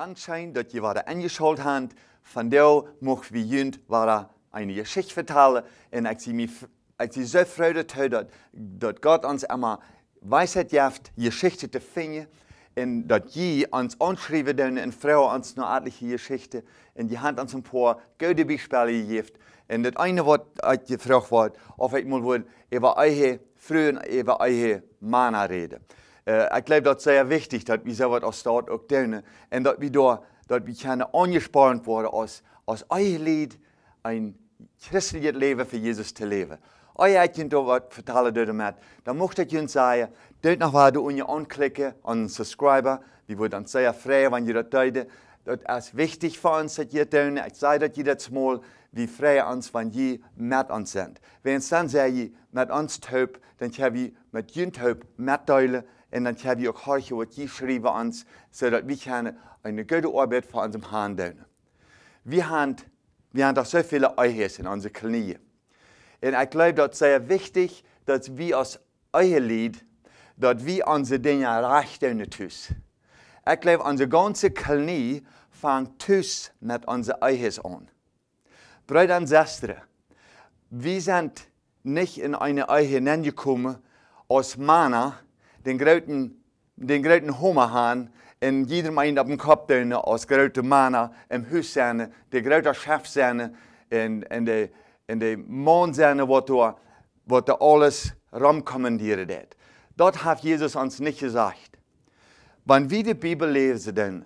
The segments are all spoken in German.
Dank zijn dat je waren ingeschoold hebt. Vandaag mogen we junt waren een geschicht vertellen. En ik zie, mij, ik zie zo vreugd uit dat, dat God ons allemaal wijsheid heeft, geschichten te vinden. uns dat je ons aanschrijven doen en vrouwen ons naar aardelijke geschichten. En je hebt ons een paar gute Beispiele gegeben. Und das eine, was uit je vraag wordt, of ik moet over eigen vrouwen, over eigen mannen reden ich eh, glaube, das ist sehr wichtig dass wir zo wat als staat ook doen. En dat we door, dat we kunnen worden als, als eigen lied een christelijk leven voor Jezus te leven. Als jij kunt wat vertellen door dann mat, dan mocht sagen, dort noch mal nog waar je je aanklikken aan subscriber. Die wordt dan zeer vrij wanneer je dat duidt. wichtig für uns, dass je doen. Ik zei dat je dat smal wie vrij ons, wenn ihr mit uns seid. Wenn es dann sehr je met ons hulp, dan gaan we met je hulp En dan heb je ook hartje wat je schrijven ons, zodat we kunnen een goede arbeid voor ons hand haben, We hebben, we hebben so viele Eiches in unseren knieën. Und ich glaube, dat het zeer wichtig dass wir als Eichelied, dass wir unsere Dinge recht doen thuis. Ik geloof onze ganze knie fängt thuis met onze Eiches aan. Brüder und Schwestern, wir sind nicht in eine Eiche hineingekommen als Männer, den großen, den großen Hummerhahn in jedem einen auf dem Kopf, den aus große Mana, im Hüsserne, der große Schafserne, in, in der in de Mondserne, wo du, wo du alles rumkommandieren hat. Dort hat Jesus uns nicht gesagt. Wenn wir die Bibel lesen, dann,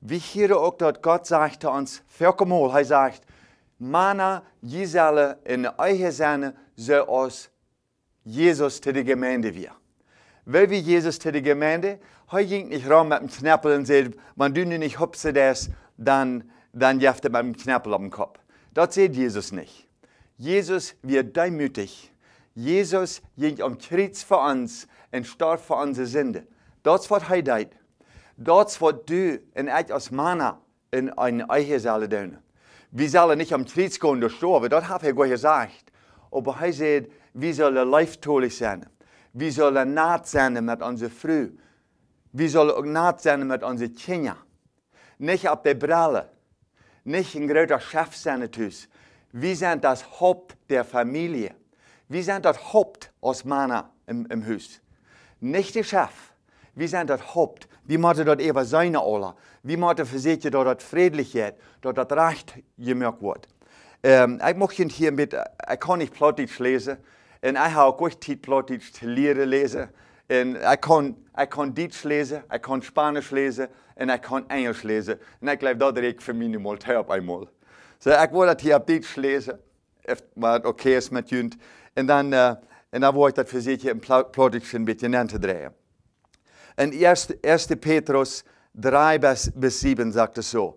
wie hier auch, dort Gott sagte uns, völkermal, er sagt, Mana, Giselle in eure Serne, so aus Jesus zu der Gemeinde wir. Weil wie Jesus zu der gemeinde, er ging nicht rum mit dem Knäppel und sagt, wenn du nicht hupse das, dann, dann jaft er mit dem Knäppel am Kopf. Das sieht Jesus nicht. Jesus wird demütig. Jesus ging am Kreuz für uns und starb für unsere Sünde. Das was er tut, Das wird du und ich als Mann in eine eigene Saale tun. Wir sollen nicht am Kreuz gehen und sterben, das hat er gesagt. Aber er sagt, wir sollen leichttulich sein. Wir sollen naht zijn mit unseren vrouw. Wir sollen ook naad zijn met onze kinderen. Niet op de brille. Nicht ein großer Chef sein Wir sind das Haupt der Familie. Wir sind das Haupt aus Mana im, im Haus. Nicht der Chef. Wir sind das Haupt. Wir müssen dort eben seine Ola. Wir müssen versichern, dass dort Friedlichkeit, dass dort Recht gemerkt wird. Ähm, ich hier mit, ich kann nicht plötzlich lesen, En jeg har ikke tid til å lese. En jeg kan, jeg kan ditch lezen, ik kan Spaans lezen en ik kan Engels lezen. En ik geloof dat ik voor minimaal twee op eenmaal. Dus so, ik wil dat hier op ditch lezen, maar het oké okay is met jullie. En dan, uh, en dan wil ik dat voorzichtig een plotje een beetje aan te draaien. En 1. Petrus 3 bis 7 sagt es so.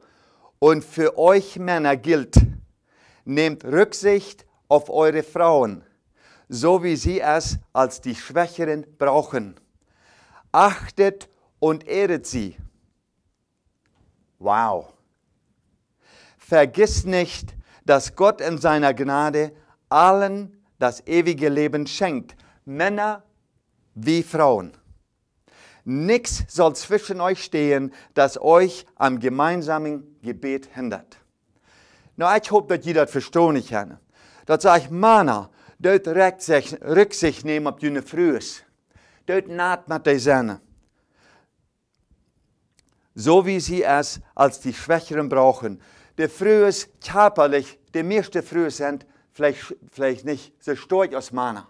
Und für euch Männer gilt, nehmt Rücksicht auf eure Frauen so wie sie es als die Schwächeren brauchen. Achtet und ehret sie. Wow. Vergiss nicht, dass Gott in seiner Gnade allen das ewige Leben schenkt, Männer wie Frauen. Nichts soll zwischen euch stehen, das euch am gemeinsamen Gebet hindert. Now, ich hoffe, dass jeder das verstanden kann. sage ich, Mana, dort rücksicht nehmen auf je vrues. Dort naad met die zinnen. So wie sie es als die Schwächeren brauchen. Der Frühes körperlich, die meisten Frühes sind vielleicht, vielleicht nicht so stark aus Männer.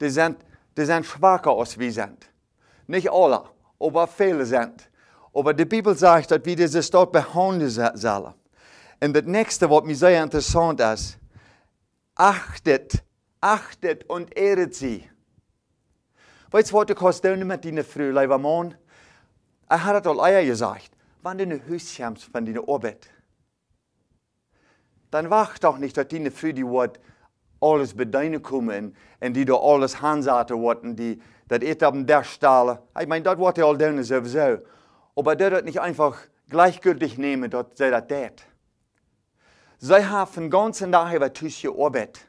Die sind, die sind schwacher als wir sind. Nicht alle, aber viele sind. Aber die Bibel sagt, dass wir dieses dort behandeln sollen. Und das nächste, was mir sehr interessant ist, achtet achtet und ehret sie. Weißt du, was der Kostüm mit deiner Frau, lieber Mann? Er hat all Eier gesagt, wenn du nicht Hüsse hast von deiner Arbeit. Dann wacht doch nicht, dass deine Frau die Wort alles bedeuten kommen und die da alles hansaten wollten, die das ich am der stahle. Ich meine, das wird wollte all deine sowieso. Aber der das nicht einfach gleichgültig nehmen, dass sie das tät. Sie haben den ganzen Tag über Tüsche Arbeit.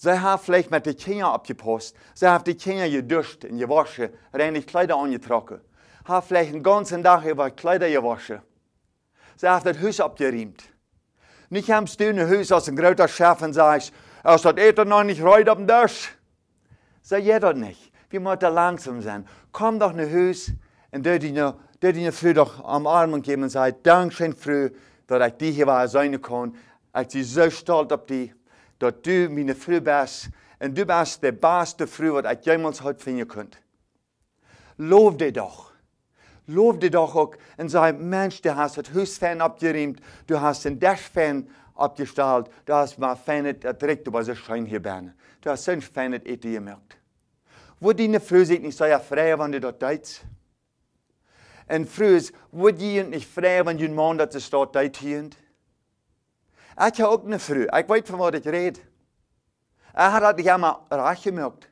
Sie haben vielleicht mit den Kindern opgepast. Sie haben die kinderen geduscht en gewaschen, reinig Kleider Sie haben vielleicht den ganzen Tag über Kleider gewaschen. Sie haben das huis opgeriemt. Nicht hem steun huis als een groter chef en zegt, als dat eten nog niet reut op den Tisch. Zij je dat niet. Wir moeten langsam zijn. Komm doch naar huis und doe die der dir früh doch am Arm geben und sagt, Dankeschön früh, dass ich dich hier sein kann. Ich bin so stolz auf dich dat du meine vrou bist und du bist der beste vrou wat ek jemals heute finden jou kunt. dir doch. Loof dir doch auch und sê Mensch, du hast das huis fan du hast den Dach abgestellt, du hast mal fanet direkt, über warst so schön hier berne. Du hast so ein fanet Ete eh gemerkt. Wo deine Frau sich nicht so ja frei, wenn du dort deitst. Und früh ist, wo die nicht frei, wenn du ein Mann, dass es dort deit hier Ik heb ook een vrouw. Ik weet van wat ik red. Ik had dat ja maar raak gemerkt.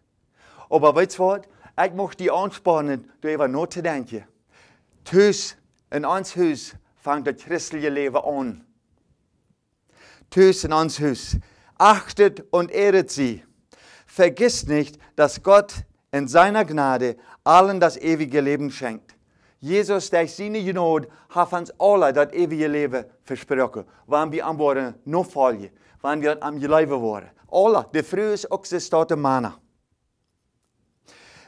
Maar weet je wat? Ich möchte dich anspornen, door even na te denken. Thuis, in uns huis, fängt das christliche Leben an. Thuis in uns huis. Achtet und ehret sie. Vergiss nicht, dass Gott in seiner Gnade allen das ewige Leben schenkt. Jesus der seine genod hat uns alle das ewige Leben versprochen, wenn wir an Bord noch fallen, wenn wir am Leben waren. Alle, der frühes Ochse steht im Mana.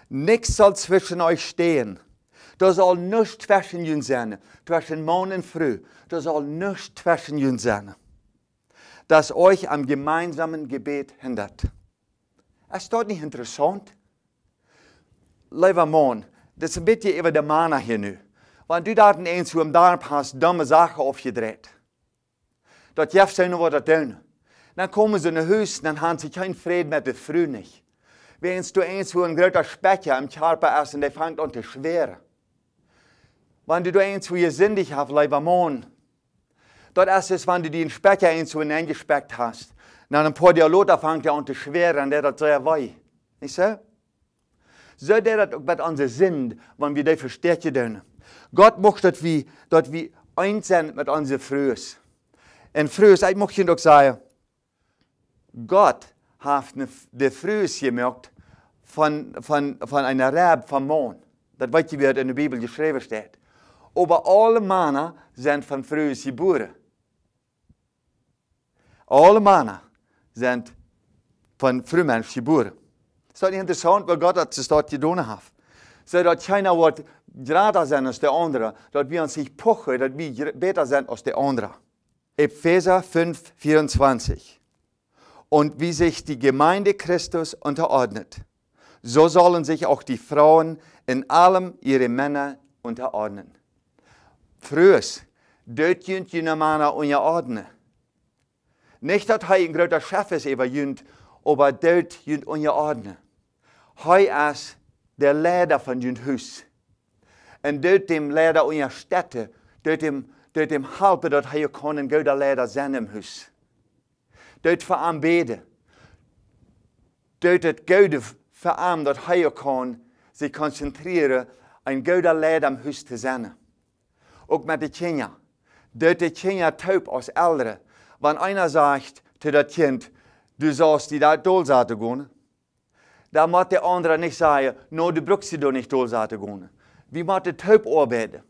Nichts soll zwischen euch stehen. Da soll nichts zwischen euch sein, zwischen Morgen und Früh. Da soll nichts zwischen euch sein, das euch am gemeinsamen Gebet hindert. ist das nicht interessant. Lieber Mann, das ist ein bisschen über de mana hier nu. Want die daten eens hoe hem daar pas domme zaken opgedreht. Dat Jeff zijn wat dat Dann kommen sie in den huis dann haben sie keinen vrede mehr, de früh nicht. Wenn du eins wo ein groter spetje im Körper is en die fängt aan te schweren. Wanneer du eens hoe je zindig hebt, leibamon. Dat is es, wenn du die spetje eens hoe eingespeckt hast. dann ein paar Dialoge fängt er an zu schweren, der das sehr wei. Nicht so? så det at hvert andre sind wann vi de forsterke døgnet. Gott mocht das wie, at vi einsen med andre frøs. En frøs, jeg mocht ikke sige, Gott hat ne de frøs gemacht von, von, von einer Rab vom Mond. Das weiß ich, wie in der Bibel geschrieben steht. Aber alle Männer sind von frühes geboren. Alle Männer sind von frühmensch geboren. Så det interessant intressant vad Gud har stått i Donahaf. Så det känner vad gräder sen oss det andra, att vi an sig poche, att vi beter sen oss det andra. Epheser 5, 24. Und wie sich die Gemeinde Christus unterordnet, so sollen sich auch die Frauen in allem ihre Männer unterordnen. Frühes, dort jünt jene Männer unterordnen. Nicht, dass er ein großer Chef ist, aber jünt, aber dort jünt unterordnen. Hij is de leider van je huis. En doet hem leider in je stad. Doet hem, doet hem helpen dat hij kan een goede leider zijn in huis. Doet voor aanbeden. Doet het goede voor hem dat hij kan zich concentreren een goede leider in huis te zijn. Ook met de kinderen. Doet de kinderen taub als ouderen. Wanneer einer zegt te dat kind, du sollst die daar doel zaten gaan Da macht der andere nicht säga, nur du brukar då nicht dolsatagone. Vi måste ta upp arbetet.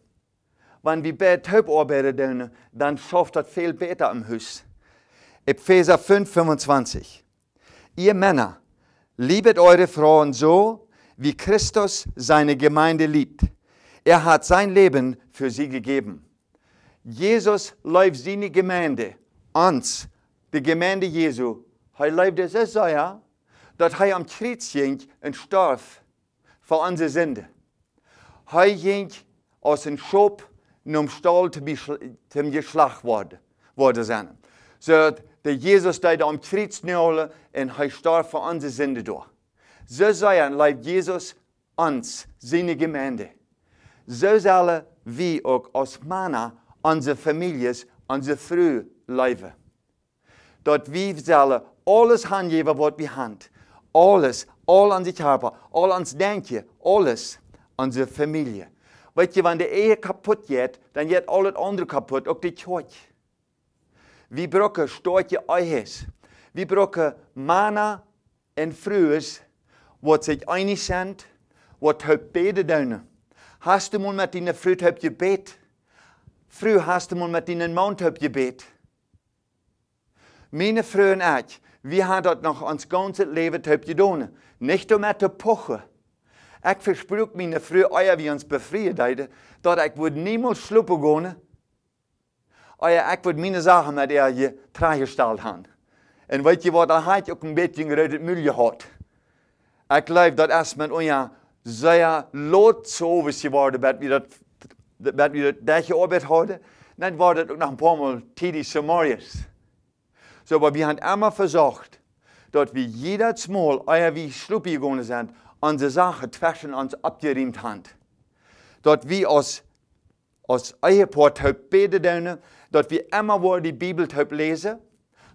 Wenn wir ber ta upp arbetet, dann, schafft das viel besser am Hus. Epheser 5, 25. Ihr Männer, liebet eure Frauen so, wie Christus seine Gemeinde liebt. Er hat sein Leben für sie gegeben. Jesus läuft seine Gemeinde, uns, die Gemeinde Jesu. Er läuft es so, ja? dat hij am kruis ging und starf für unsere zonde. Hij ging aus dem schop om stal te, te geslacht worden, worden zijn. Zodat so, Jezus deed am kruis neerle en hij starf voor onze zonde door. Zo zijn leidt Jezus ons, zijn gemeente. Zo zullen wie auch aus mannen onze families, onze vrouw leven. Dat wie zullen alles handgeven wat we hand. Alles, al aan de harpen, al het denken, alles aan de familie. Weet je wanneer de ehe kapot jet, dan jet al het andere kapot, ook de kerk. We brokken je eiges. wie brokken mannen en vrouwen, wat zich einig zijn, wat het beden Hast Haast hem met die fruit heb je beet. hast haast hem met die mond heb je beet. Mijn vrouw en ik, wie hat dat nog ons ganze doen? Niet om um te pochen. Ik verspreek mijn vrouw, als wie ons bevrijdde, dat ik word niemals slopen gaan. Als ik word mijn zaken met je traaggesteld gaan. En weet je wat, dan had je ook een beetje uit het milieu gehad. Ik leef dat als men ons zeer lood over geworden bent, wie dat, dat, dat, dat, dat je arbeid hadden, dan wordt het ook nog een paar maal tijdens Samariërs. so, aber wir haben immer versucht, dass wir jedes Mal, euer wie schluppi gegangen sind, unsere Sache zwischen uns abgeriemt haben. Dass wir als, als Ehepaar taub beten dass wir immer die Bibel taub lesen.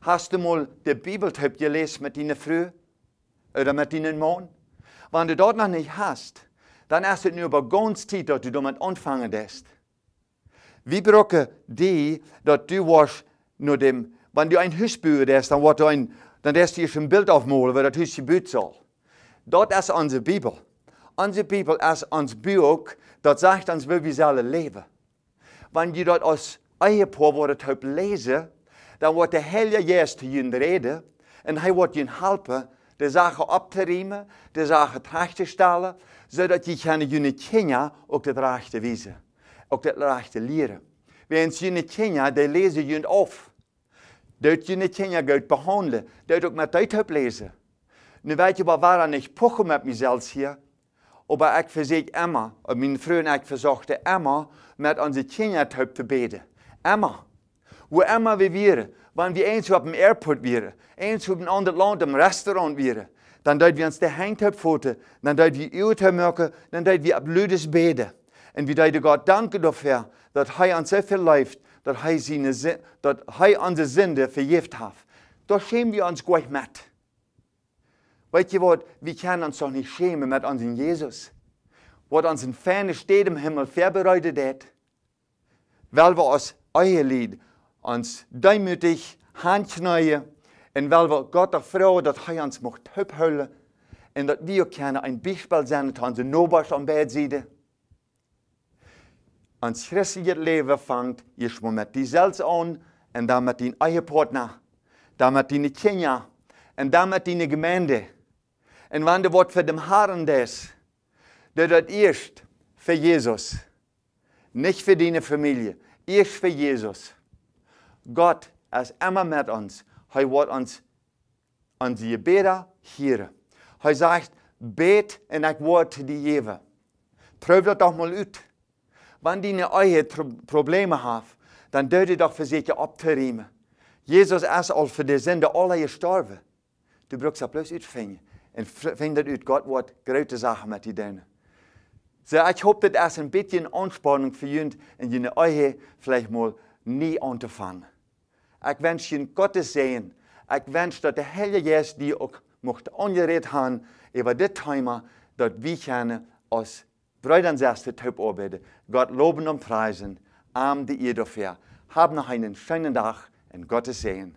Hast du mal die Bibel taub gelesen mit deiner Frau? Oder mit deinem Mann? Wenn du dort noch nicht hast, dann ist es nur über ganz Zeit, dass du damit anfangen darfst. Wir brauchen die, dass du warst nur dem wenn du ein Haus baust, dann, wird ein, dann lässt du ein Bild aufmalen, wie das Haus gebaut soll. Das ist unsere Bibel. Unsere Bibel ist uns Buch, das sagt uns, wie wir sollen leben. Wenn du das als Ehepaar wurde hebt lesen, dann wird der Heilige Geist zu ihnen reden und hij wird ihnen helpen de zaken op te riemen, de zaken terecht te stellen, zodat je gaan jullie kinderen ook het rechte wijzen, ook het rechte leren. Wens jullie kinderen, die lezen jullie af. Dat je niet je gaat behandelen, dat ook met uit lezen. Nu weet je wat waar ik pochen met mezelf hier. Maar ik verzeek Emma, en mijn en ik verzochten Emma met onze kinderen te beden. Emma, hoe Emma we waren, wanneer we eens op een airport waren, eens op een ander land, een restaurant waren, dan dat we ons de hand voeten, dan dat we uur maken, dan dat we op ludes beden. En we deden God danken daarvoor, dat hij aan zijn verleeft, dat hij, zijn, dat hij aan zijn zinde vergeeft heeft. Daar schämen wir uns gleich mit. Weet je wat, wir können uns doch nicht schämen mit unserem Jesus. Was uns in ferne Städte im Himmel vorbereitet hat, weil wir als Eierlied Lied uns demütig handknäuen und weil wir Gott erfreuen, dass er uns macht hübhüllen und dass wir können ein Beispiel sein, dass unsere Nachbarn am Bett sitzen een Leben leven vangt, je mit met selbst an und dann mit je eigen partner, dann dan met je kinderen en dan met je gemeente. En wanneer wordt für de Herren des, dat das erst für Jesus, nicht für deine familie, erst für Jesus. Gott ist immer mit uns. ons. wird uns an die gebeden hier. Hij sagt, bet en ik word die geven. Prüf das toch mal aus. wanneer je eigen problemen hebt, dan duurt je dat verzeker op te riemen. Jezus is al voor de zonde alle gestorven. Du brukst dat bloos uitvinden. En vindt dat uit God wat grote zaken met die dingen. so, ik hoop dat het een beetje een ontspanning voor jullie en je eigen vielleicht mal niet aan te vangen. Ik wens je een Gottes zegen. Ik wens dat de Heilige Geest die ook mocht aangereed hebben over dit thema, dat we kennen als Brüdernsäste taub arbeiten, Gott loben und preisen, Arm die ihr dafür. Hab noch einen schönen Tag in Gottes Sehen.